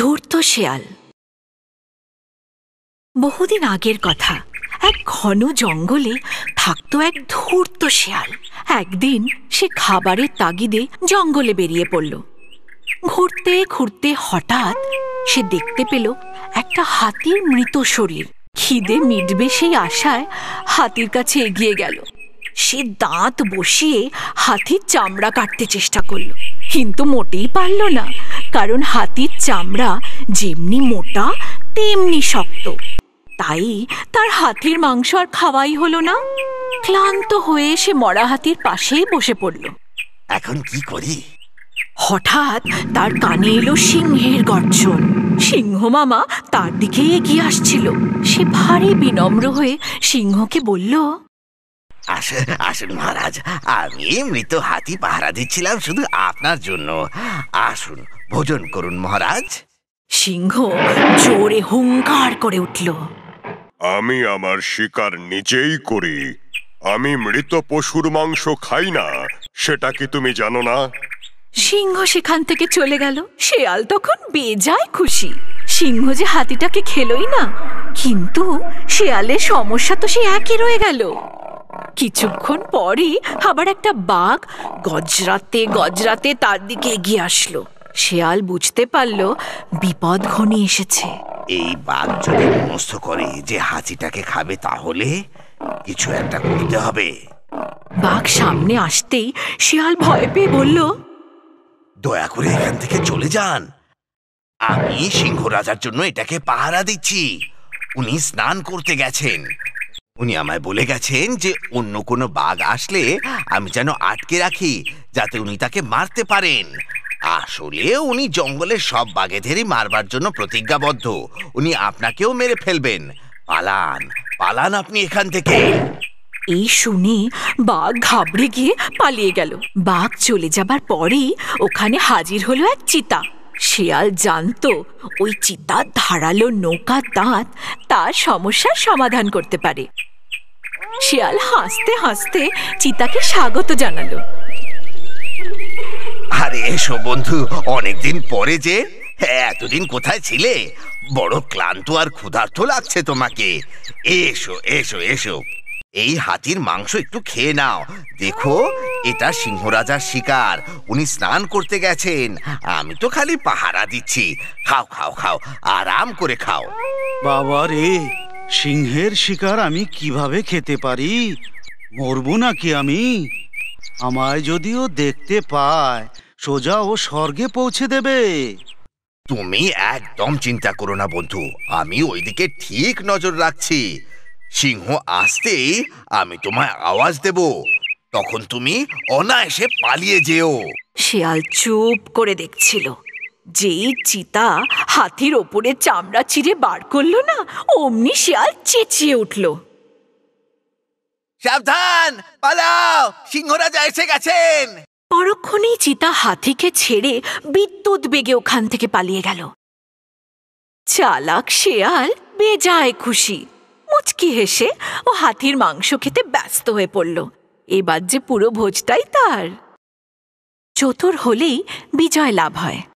ধূর্ত শেয়াল বহুদিন আগের কথা এক ঘন জঙ্গলে থাকত এক ধূর্ত শেয়াল একদিন সে খাবারের তাগিদে জঙ্গলে বেরিয়ে পড়ল ঘুরতে ঘুরতে হঠাৎ সে দেখতে পেল একটা হাতির মৃত শরীর খিদে মিটবে সেই আশায় হাতির কাছে এগিয়ে গেল সে দাঁত বসিয়ে হাতির চামড়া কাটতে চেষ্টা করল কিন্তু মোটেই পারল না কারণ হাতির চামড়া যেমনি মোটা তেমনি শক্ত তাই তার হাতির মাংস আর খাওয়াই হলো না ক্লান্ত হয়ে সে মরা হাতির পাশেই বসে পড়ল এখন কি করি হঠাৎ তার কানে এলো সিংহের গর্জন সিংহ মামা তার দিকে এগিয়ে আসছিল সে ভারী বিনম্র হয়ে সিংহকে বলল আসুন মহারাজ আমি মৃত হাতি পাহারা দিচ্ছিলাম শুধু আপনার জন্য আসুন ভোজন করুন মহারাজ সিংহ জোরে হুঙ্কার করে উঠল আমি আমার শিকার নিজেই করি আমি মৃত পশুর মাংস খাই না সেটা কি তুমি জানো না সিংহ সেখান থেকে চলে গেল শেয়াল তখন বেজায় খুশি সিংহ যে হাতিটাকে খেলই না কিন্তু শেয়ালের সমস্যা তো সে একই রয়ে গেল কিছুক্ষণ পরই আবার একটা বাঘ গজরাতে গজরাতে তার দিকে এগিয়ে আসলো শেয়াল বুঝতে পারল বিপদ ঘনি এসেছে এই বাঘ যদি মনস্থ করে যে হাতিটাকে খাবে তাহলে কিছু একটা করতে হবে বাঘ সামনে আসতেই শেয়াল ভয় পেয়ে বলল দয়া করে এখান থেকে চলে যান আমি সিংহ রাজার জন্য এটাকে পাহারা দিচ্ছি উনি স্নান করতে গেছেন উনি আমায় বলে গেছেন যে অন্য কোনো বাঘ আসলে আমি যেন আটকে রাখি যাতে উনি তাকে মারতে পারেন আসলে উনি জঙ্গলের সব বাঘেদেরই মারবার জন্য প্রতিজ্ঞাবদ্ধ উনি আপনাকেও মেরে ফেলবেন পালান পালান আপনি এখান থেকে এই শুনে বাঘ ঘাবড়ে গিয়ে পালিয়ে গেল বাঘ চলে যাবার পরেই ওখানে হাজির হলো এক চিতা শিয়াল জানতো ওই চিতার ধারালো নৌকা দাঁত তার সমস্যার সমাধান করতে পারে শিয়াল হাসতে হাসতে চিতাকে স্বাগত জানালো আরে এসো বন্ধু অনেকদিন পরে যে হ্যাঁ, এতদিন কোথায় ছিলে বড় ক্লান্ত আর ক্ষুধার্ত লাগছে তোমাকে এসো এসো এসো এই হাতির মাংস একটু খেয়ে নাও দেখো এটা সিংহরাজার শিকার উনি স্নান করতে গেছেন আমি তো খালি পাহারা দিচ্ছি খাও খাও খাও আরাম করে খাও বাবা রে সিংহের শিকার আমি কিভাবে খেতে পারি মরব নাকি আমি আমায় যদিও দেখতে পায় সোজা ও স্বর্গে পৌঁছে দেবে তুমি একদম চিন্তা করো না বন্ধু আমি ওইদিকে ঠিক নজর রাখছি সিংহ আসতেই আমি তোমায় আওয়াজ দেব তখন তুমি অনায়াসে পালিয়ে যেও শিয়াল চুপ করে দেখছিল যেই চিতা হাতির ওপরে চামড়া ছিঁড়ে বার করলো না অমনি শেয়াল চেঁচিয়ে উঠল সাবধান পালাও সিংহরাজা এসে গেছেন পরক্ষণেই চিতা হাতিকে ছেড়ে বিদ্যুৎ বেগে ওখান থেকে পালিয়ে গেল চালাক শেয়াল বেজায় খুশি মুচকি হেসে ও হাতির মাংস খেতে ব্যস্ত হয়ে পড়ল এবার যে পুরো ভোজটাই তার চতুর হলেই বিজয় লাভ হয়